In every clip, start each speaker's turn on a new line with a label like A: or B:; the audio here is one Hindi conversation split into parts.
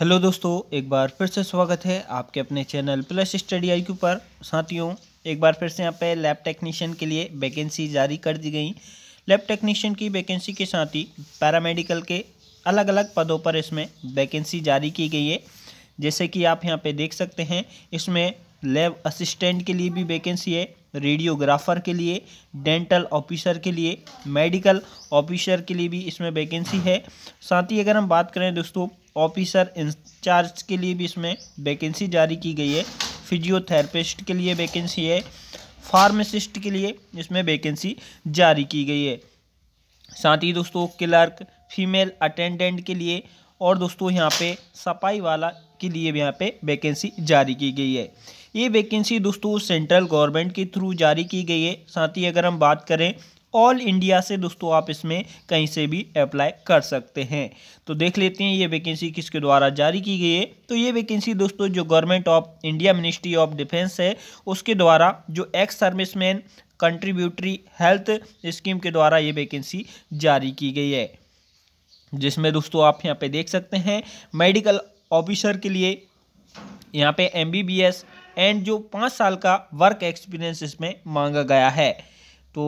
A: हेलो दोस्तों एक बार फिर से स्वागत है आपके अपने चैनल प्लस स्टडी आई पर साथियों एक बार फिर से यहाँ पे लैब टेक्नीशियन के लिए वैकेंसी जारी कर दी गई लैब टेक्नीशियन की वैकेंसी के साथ ही पैरामेडिकल के अलग अलग पदों पर इसमें वैकेंसी जारी की गई है जैसे कि आप यहाँ पे देख सकते हैं इसमें लैब असिस्टेंट के लिए भी वैकेंसी है रेडियोग्राफर के लिए डेंटल ऑफिसर के लिए मेडिकल ऑफिसर के लिए भी इसमें वैकेंसी है साथ ही अगर हम बात करें दोस्तों ऑफिसर इंचार्ज के लिए भी इसमें वैकेंसी जारी की गई है फिजियोथेरेपिस्ट के लिए वैकेंसी है फार्मासिस्ट के लिए इसमें वैकेंसी जारी की गई है साथ ही दोस्तों क्लर्क फीमेल अटेंडेंट के लिए और दोस्तों यहाँ पे सफाई वाला के लिए भी यहाँ पे वैकेंसी जारी की गई है ये वैकेंसी दोस्तों सेंट्रल गवर्नमेंट के थ्रू जारी की गई है साथ ही अगर हम बात करें ऑल इंडिया से दोस्तों आप इसमें कहीं से भी अप्लाई कर सकते हैं तो देख लेते हैं ये वैकेंसी किसके द्वारा जारी की गई है तो ये वैकेंसी दोस्तों जो government of India ministry of defence है उसके द्वारा जो ex serviceman contributory health scheme के द्वारा ये वैकेंसी जारी की गई है जिसमें दोस्तों आप यहाँ पे देख सकते हैं मेडिकल ऑफिसर के लिए यहाँ पे एम एंड जो पाँच साल का वर्क एक्सपीरियंस इसमें मांगा गया है तो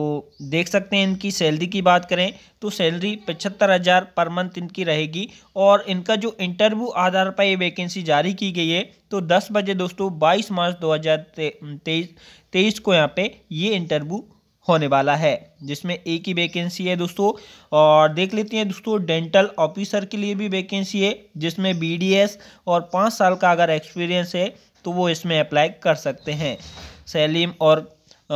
A: देख सकते हैं इनकी सैलरी की बात करें तो सैलरी पचहत्तर हज़ार पर मंथ इनकी रहेगी और इनका जो इंटरव्यू आधार पर ये वैकेंसी जारी की गई है तो 10 बजे दोस्तों 22 मार्च 2023 तेईस को यहाँ पे ये इंटरव्यू होने वाला है जिसमें एक ही वैकेंसी है दोस्तों और देख लेते हैं दोस्तों डेंटल ऑफिसर के लिए भी वैकेंसी है जिसमें बी और पाँच साल का अगर एक्सपीरियंस है तो वो इसमें अप्लाई कर सकते हैं सैलीम और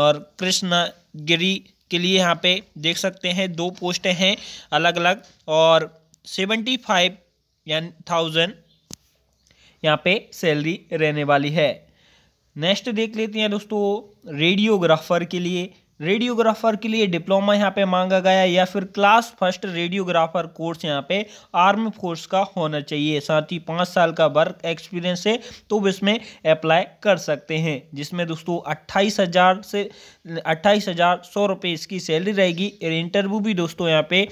A: और कृष्णगिरी के लिए यहाँ पे देख सकते हैं दो पोस्टें हैं अलग अलग और सेवेंटी फाइव यान थाउजेंड यहाँ पे सैलरी रहने वाली है नेक्स्ट देख लेते हैं दोस्तों रेडियोग्राफर के लिए रेडियोग्राफर के लिए डिप्लोमा यहाँ पे मांगा गया या फिर क्लास फर्स्ट रेडियोग्राफर कोर्स यहाँ पे आर्म फोर्स का होना चाहिए साथ ही पाँच साल का वर्क एक्सपीरियंस है तो वो इसमें अप्लाई कर सकते हैं जिसमें दोस्तों अट्ठाईस हज़ार से अट्ठाईस हज़ार सौ रुपये इसकी सैलरी रहेगी इंटरव्यू भी दोस्तों यहाँ पे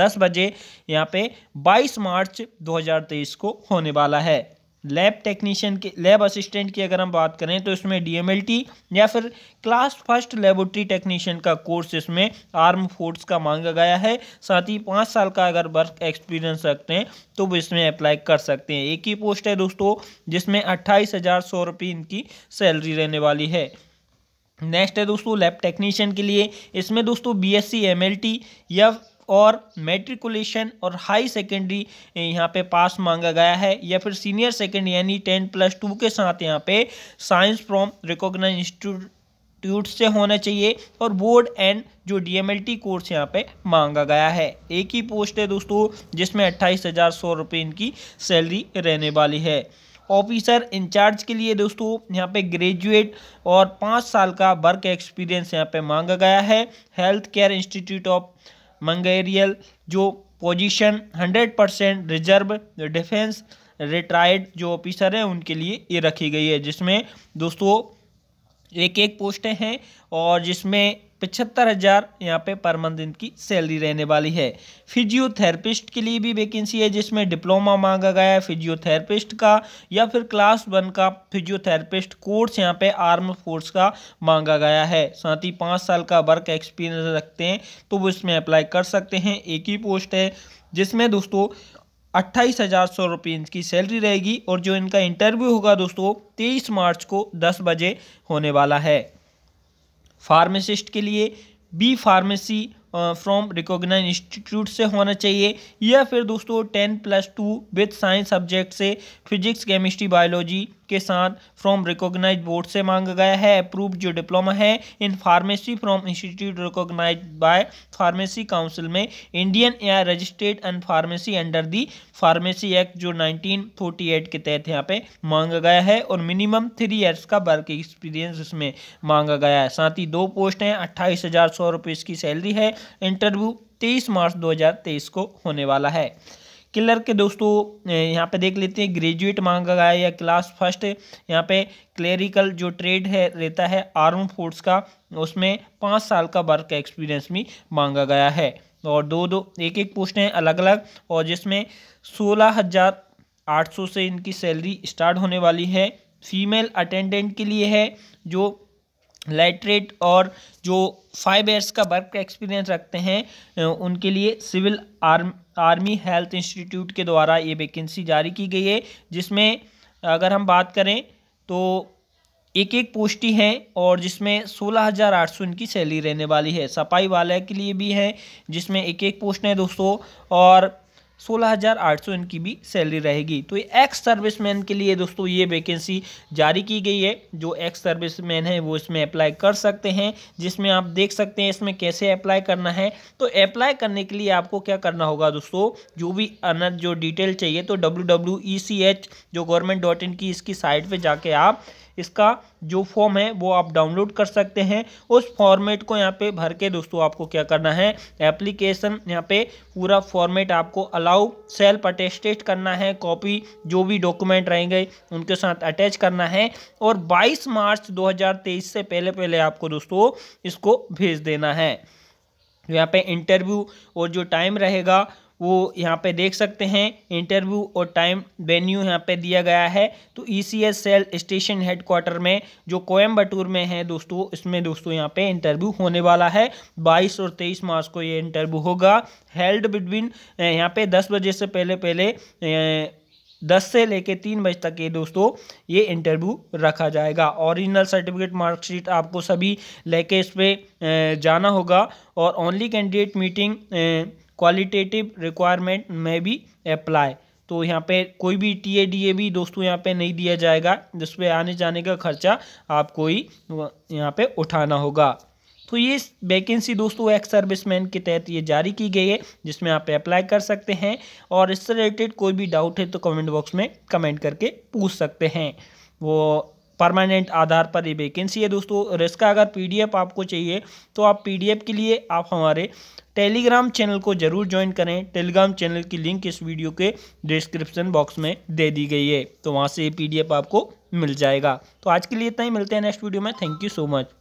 A: दस बजे यहाँ पे बाईस मार्च दो हज़ार तेईस को होने वाला है लैब टेक्नीशियन के लैब असिस्टेंट की अगर हम बात करें तो इसमें डीएमएलटी या फिर क्लास फर्स्ट लेबोरेटरी टेक्नीशियन का कोर्स इसमें आर्म फोर्स का मांगा गया है साथ ही पाँच साल का अगर वर्क एक्सपीरियंस रखते हैं तो वो इसमें अप्लाई कर सकते हैं एक ही पोस्ट है दोस्तों जिसमें अट्ठाईस हज़ार सौ रुपये इनकी सैलरी रहने वाली है नेक्स्ट है दोस्तों लैब टेक्नीशियन के लिए इसमें दोस्तों बी एस या और मेट्रिकुलेशन और हाई सेकेंडरी eh, यहाँ पे पास मांगा गया है या फिर सीनियर सेकेंडरी यानी टेन प्लस टू के साथ यहाँ पे साइंस फ्रॉम रिकॉग्नाइज इंस्टीट्यूट से होना चाहिए और बोर्ड एंड जो डीएमएलटी कोर्स यहाँ पे मांगा गया है एक ही पोस्ट है दोस्तों जिसमें अट्ठाईस हज़ार सौ रुपये इनकी सैलरी रहने वाली है ऑफिसर इंचार्ज के लिए दोस्तों यहाँ पे ग्रेजुएट और पाँच साल का वर्क एक्सपीरियंस यहाँ पे मांगा गया है हेल्थ केयर इंस्टीट्यूट ऑफ मंगेरियल जो position 100 percent reserve defence retired जो ऑफिसर हैं उनके लिए ये रखी गई है जिसमें दोस्तों एक एक पोस्टें हैं और जिसमें पचहत्तर हज़ार यहाँ पे पर मंथ इनकी सैलरी रहने वाली है फिजियोथेरेपिस्ट के लिए भी वैकेंसी है जिसमें डिप्लोमा मांगा गया है फिजियोथेरेपिस्ट का या फिर क्लास वन का फिजियोथेरेपिस्ट कोर्स यहाँ पे आर्म फोर्स का मांगा गया है साथ ही पाँच साल का वर्क एक्सपीरियंस रखते हैं तो वो इसमें अप्लाई कर सकते हैं एक ही पोस्ट है जिसमें दोस्तों अट्ठाईस हज़ार सौ रुपये इनकी सैलरी रहेगी और जो इनका इंटरव्यू होगा दोस्तों तेईस मार्च को दस बजे होने वाला है फार्मेसिस्ट के लिए B pharmacy from recognise institute से होना चाहिए या फिर दोस्तों ten plus two with science subject से फिजिक्स केमिस्ट्री बायोलॉजी के साथ फ्रॉम रिकॉग्नाइज बोर्ड से मांगा गया है अप्रूव जो डिप्लोमा है in pharmacy from institute recognise by pharmacy council में इंडियन या registered and pharmacy under the pharmacy act जो 1948 के तहत यहाँ पे मांगा गया है और मिनिमम थ्री ईयर्स का वर्क एक्सपीरियंस इसमें मांगा गया है साथ ही दो पोस्ट हैं अट्ठाईस हज़ार सौ रुपये इसकी सैलरी है इंटरव्यू तेईस मार्च तेईस को होने वाला है क्लर्क के दोस्तों यहाँ पे देख लेते हैं ग्रेजुएट मांगा गया है या क्लास फर्स्ट यहाँ पे क्लेरिकल जो ट्रेड है रहता है आर्म फोर्स का उसमें पाँच साल का वर्क एक्सपीरियंस भी मांगा गया है और दो दो एक एक पोस्टें अलग अलग और जिसमें सोलह हज़ार आठ सौ से इनकी सैलरी स्टार्ट होने वाली है फीमेल अटेंडेंट के लिए है जो लेटरेट और जो फाइव ईयर्स का वर्क एक्सपीरियंस रखते हैं उनके लिए civil arm army health institute के द्वारा ये वैकेंसी जारी की गई है जिसमें अगर हम बात करें तो एक एक पोस्टी है और जिसमें सोलह हज़ार आठ सौ इनकी सैलरी रहने वाली है सफाई वाले के लिए भी है जिसमें एक एक पोस्ट है दोस्तों और 16,800 इनकी भी सैलरी रहेगी तो ये एक्स सर्विसमैन के लिए दोस्तों ये वैकेंसी जारी की गई है जो एक्स सर्विसमैन है वो इसमें अप्लाई कर सकते हैं जिसमें आप देख सकते हैं इसमें कैसे अप्लाई करना है तो अप्लाई करने के लिए आपको क्या करना होगा दोस्तों जो भी अनर जो डिटेल चाहिए तो डब्ल्यू e जो गवर्नमेंट डॉट इनकी की इसकी साइट पर जाके आप इसका जो फॉर्म है वो आप डाउनलोड कर सकते हैं उस फॉर्मेट को यहाँ पे भर के दोस्तों आपको क्या करना है एप्लीकेशन यहाँ पे पूरा फॉर्मेट आपको अलाउ सेल्फ अटेस्टेड करना है कॉपी जो भी डॉक्यूमेंट रहेंगे उनके साथ अटैच करना है और 22 मार्च 2023 से पहले पहले आपको दोस्तों इसको भेज देना है यहाँ पे इंटरव्यू और जो टाइम रहेगा वो यहाँ पे देख सकते हैं इंटरव्यू और टाइम वेन्यू यहाँ पे दिया गया है तो ई सेल स्टेशन हेडक्वार्टर में जो कोयम्बटूर में है दोस्तों इसमें दोस्तों यहाँ पे इंटरव्यू होने वाला है बाईस और तेईस मार्च को ये इंटरव्यू होगा हेल्ड बिटवीन यहाँ पे दस बजे से पहले पहले दस से लेके तीन बजे तक ये दोस्तों ये इंटरव्यू रखा जाएगा ओरिजिनल सर्टिफिकेट मार्कशीट आपको सभी लेके इस पर जाना होगा और only candidate meeting qualitative requirement में भी अप्लाई तो यहाँ पे कोई भी टी ए डी ए भी दोस्तों यहाँ पे नहीं दिया जाएगा जिस आने जाने का खर्चा आपको ही यहाँ पे उठाना होगा तो ये वैकेंसी दोस्तों एक्स सर्विसमैन के तहत ये जारी की गई है जिसमें आप अप्लाई कर सकते हैं और इससे रिलेटेड कोई भी डाउट है तो कमेंट बॉक्स में कमेंट करके पूछ सकते हैं वो परमानेंट आधार पर ये वैकेंसी है दोस्तों इसका अगर पीडीएफ आपको चाहिए तो आप पीडीएफ के लिए आप हमारे टेलीग्राम चैनल को जरूर ज्वाइन करें टेलीग्राम चैनल की लिंक इस वीडियो के डिस्क्रिप्शन बॉक्स में दे दी गई है तो वहाँ से ये पी आपको मिल जाएगा तो आज के लिए इतना ही मिलते हैं नेक्स्ट वीडियो में थैंक यू सो मच